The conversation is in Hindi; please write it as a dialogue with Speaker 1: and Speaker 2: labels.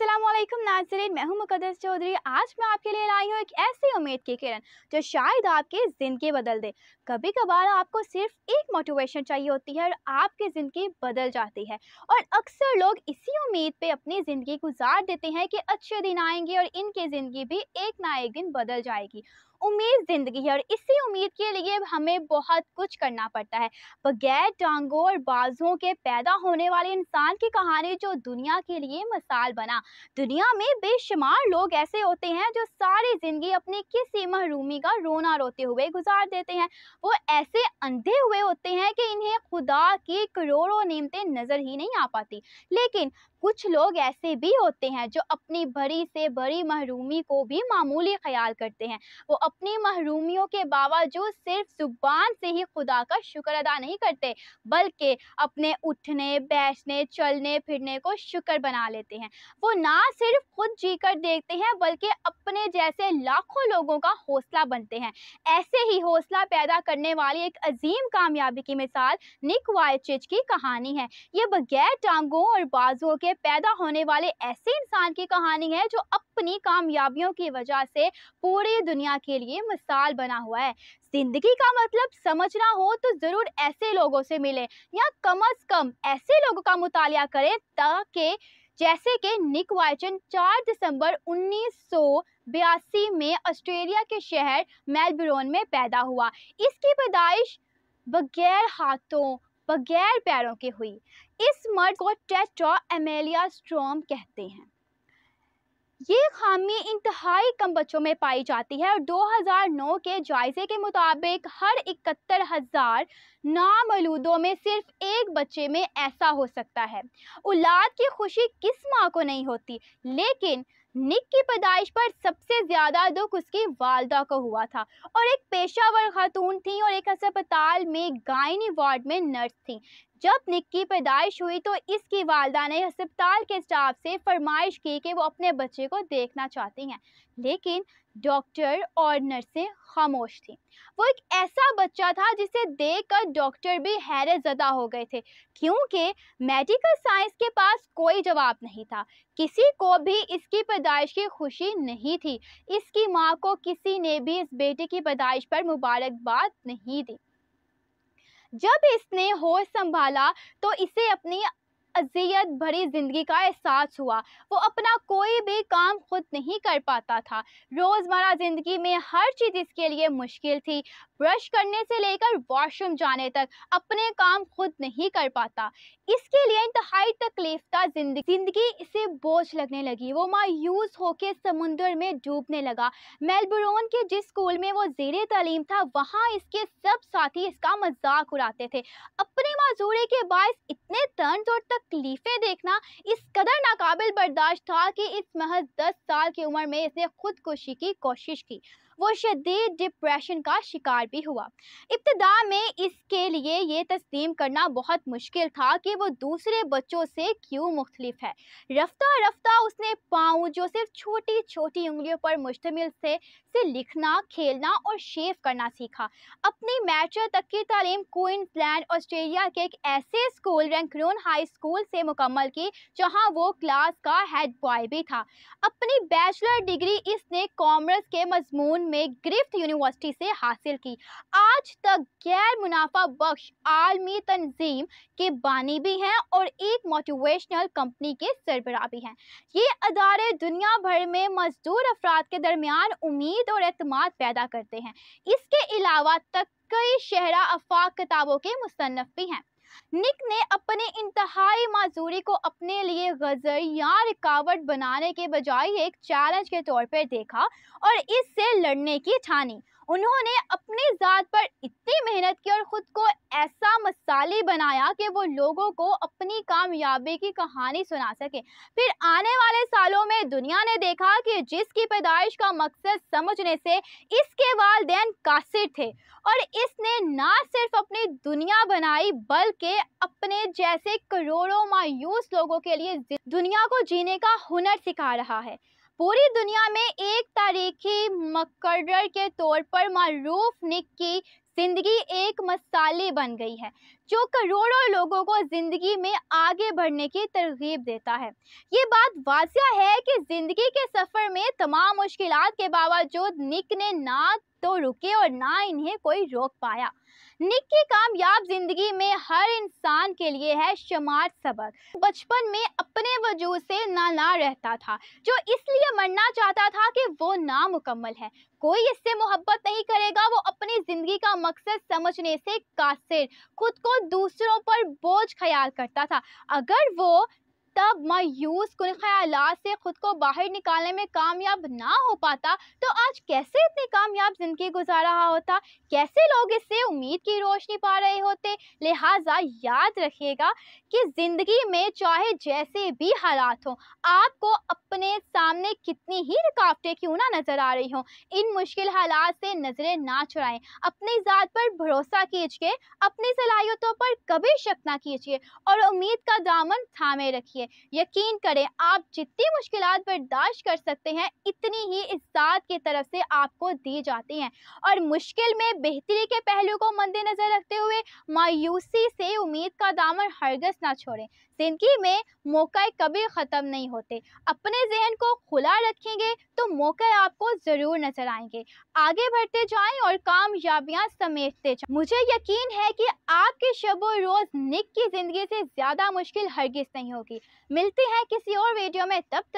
Speaker 1: असलम नाजरीन मैं हूं मुकदस चौधरी आज मैं आपके लिए लाई हूं एक ऐसी उम्मीद की किरण जो शायद आपकी ज़िंदगी बदल दे कभी कभार आपको सिर्फ एक मोटिवेशन चाहिए होती है और आपकी ज़िंदगी बदल जाती है और अक्सर लोग इसी उम्मीद पे अपनी ज़िंदगी गुजार देते हैं कि अच्छे दिन आएंगे और इनकी ज़िंदगी भी एक ना एक दिन बदल जाएगी उम्मीद ज़िंदगी है और इसी उम्मीद के लिए हमें बहुत कुछ करना पड़ता है बगैर टांगों और बाजुओं के पैदा होने वाले इंसान की कहानी जो दुनिया के लिए मिसाल बना दुनिया में बेशुमार लोग ऐसे होते हैं जो सारी ज़िंदगी अपनी किसी महरूमी का रोना रोते हुए गुजार देते हैं वो ऐसे अंधे हुए होते हैं कि इन्हें खुदा की करोड़ों नीमतें नज़र ही नहीं आ पाती लेकिन कुछ लोग ऐसे भी होते हैं जो अपनी बड़ी से बड़ी महरूमी को भी मामूली ख्याल करते हैं वो अपनी महरूमियों के बावजूद सिर्फ ज़ुबान से ही खुदा का शुक्र अदा नहीं करते बल्कि अपने उठने बैठने चलने फिरने को शुक्र बना लेते हैं वो ना सिर्फ खुद जी कर देखते हैं बल्कि अपने जैसे लाखों लोगों का हौसला बनते हैं ऐसे ही हौसला पैदा करने वाली एक अजीम कामयाबी की मिसाल निक वाइचिज की कहानी है ये बगैर टांगों और बाजुओं के के पैदा होने वाले ऐसे इंसान की कहानी है जो अपनी कामयाबियों की वजह से पूरी दुनिया के लिए मिसाल बना हुआ है जिंदगी का मतलब समझना हो तो ज़रूर ऐसे लोगों से मिले या कम अज कम ऐसे लोगों का मुताल करें ताकि जैसे कि निक वाइचन 4 दिसंबर 1982 में ऑस्ट्रेलिया के शहर मेलबर्न में पैदा हुआ इसकी पैदाइश बगैर हाथों बगैर पैरों के हुई इस मर्द को टेटो एमेलिया स्ट्रॉम कहते हैं ये खामी इंतहाई कम बच्चों में पाई जाती है और 2009 के जायजे के मुताबिक हर इकहत्तर हज़ार नामलूदों में सिर्फ एक बच्चे में ऐसा हो सकता है औलाद की खुशी किस माँ को नहीं होती लेकिन निक की पैदाइश पर सबसे ज़्यादा दुख उसकी वालदा को हुआ था और एक पेशावर खातून थी और एक अस्पताल में गायनी वार्ड में नर्स थी जब निक की पैदाइश हुई तो इसकी वालदा ने अस्पताल के स्टाफ से फरमाइश की कि वो अपने बच्चे को देखना चाहती हैं लेकिन डॉक्टर और नर्सें खामोश थीं वो एक ऐसा बच्चा था जिसे देखकर डॉक्टर भी हैरत ज़दा हो गए थे क्योंकि मेडिकल साइंस के पास कोई जवाब नहीं था किसी को भी इसकी पैदाइश की खुशी नहीं थी इसकी माँ को किसी ने भी इस बेटे की पैदाइश पर मुबारकबाद नहीं दी जब इसने होश संभाला तो इसे अपनी अजियत भरी ज़िंदगी का एहसास हुआ वो अपना कोई भी काम खुद नहीं कर पाता था रोज़मर्रा ज़िंदगी में हर चीज़ इसके लिए मुश्किल थी ब्रश करने से लेकर वॉशरूम जाने तक अपने काम खुद नहीं कर पाता इसके लिए इंतहाई तकलीफ था ज़िंदगी इसे बोझ लगने लगी वो मायूस होकर समुंदर में डूबने लगा मेलबोर्न के जिस स्कूल में वो जेर तलीम था वहाँ इसके सब साथी इसका मजाक उड़ाते थे अपने मजूरी के बायस इतने तंज और तक तकलीफ़ें देखना इस कदर नाकाबिल बर्दाश्त था कि इस महज दस साल की उम्र में इसने खुदकुशी की कोशिश की वो शदीद डिप्रेशन का शिकार भी हुआ इब्तदा में इसके लिए ये तस्लीम करना बहुत मुश्किल था कि वो दूसरे बच्चों से क्यों मुख्तलिफ है रफ्ता रफ्ता उसने पाँव जो सिर्फ छोटी छोटी उंगलियों पर मुश्तमिल से से लिखना खेलना और शेव करना सीखा अपनी मैचर तक की तालीम क्वींसलैंड ऑस्ट्रेलिया के एक ऐसे स्कूल रैंकरून हाई स्कूल से मुकम्मल की जहाँ वो क्लास का हेड बॉय भी था अपनी बैचलर डिग्री इसने कॉमर्स के मजमून में ग्रिफ्थ यूनिवर्सिटी से हासिल की आज तक गैर मुनाफा बख्श आलमी तंजीम के बानी भी हैं और एक मोटिवेशनल कंपनी के सरबरा भी हैं ये अदारे दुनिया भर में मजदूर अफराद के दरमियान उम्मीद और अतमाद पैदा करते हैं इसके अलावा तक कई शहरा अफाक किताबों के मुसनफ़ भी हैं निक ने अपने इंतहाई माजूरी को अपने लिए गजल या रिकावट बनाने के बजाय एक चैलेंज के तौर पर देखा और इससे लड़ने की ठानी उन्होंने अपने ज़ात पर इतनी मेहनत की और ख़ुद को ऐसा मसाली बनाया कि वो लोगों को अपनी कामयाबी की कहानी सुना सके फिर आने वाले सालों में दुनिया ने देखा कि जिसकी पैदाइश का मकसद समझने से इसके वालदेन कासिर थे और इसने ना सिर्फ अपनी दुनिया बनाई बल्कि अपने जैसे करोड़ों मायूस लोगों के लिए दुनिया को जीने का हुनर सिखा रहा है पूरी दुनिया में एक तारीखी मकर के तौर पर मरूफ निक की ज़िंदगी एक मसाले बन गई है जो करोड़ों लोगों को ज़िंदगी में आगे बढ़ने की तरगीब देता है ये बात वाजिया है कि ज़िंदगी के सफ़र में तमाम मुश्किल के बावजूद निक ने ना तो रुके और ना इन्हें कोई रोक पाया निक की कामयाब जिंदगी में हर इंसान के लिए है शमार सबक बचपन में अपने वजूद से ना रहता था जो इसलिए मरना चाहता था नामुकम्मल है कोई इससे मोहब्बत नहीं करेगा वो अपनी ज़िंदगी का मकसद समझने से कासिर खुद को दूसरों पर बोझ ख्याल करता था अगर वो तब मायूस कुल ख्याल से ख़ुद को बाहर निकालने में कामयाब ना हो पाता तो आज कैसे इतनी कामयाब ज़िंदगी गुजार रहा होता कैसे लोग इससे उम्मीद की रोशनी पा रहे होते लिहाजा याद रखिएगा कि ज़िंदगी में चाहे जैसे भी हालात हों आपको अपने सामने कितनी ही रुकावटें क्यों ना नज़र आ रही हों इन मुश्किल हालात से नज़रें ना चुराएं अपनी ज़ात पर भरोसा कीजिए अपनी सलाहियतों पर कभी शक ना कीजिए और उम्मीद का दामन थामे रखिए यकीन करें आप जितनी मुश्किल बर्दाश्त कर सकते हैं इतनी ही इस जात की तरफ से आपको दी जाती हैं और मुश्किल में बेहतरी के पहलू को मद्देनजर रखते हुए मायूसी से उम्मीद का दामन हरगस ना छोड़ें ज़िंदगी में मौका कभी ख़त्म नहीं होते अपने जहन को खुला रखेंगे तो मौके आपको ज़रूर नज़र आएंगे आगे बढ़ते जाएं और कामयाबियां समेटते जाएं मुझे यकीन है कि आपके शब रोज़ निक की ज़िंदगी से ज़्यादा मुश्किल हरगिज़ नहीं होगी मिलते हैं किसी और वीडियो में तब तक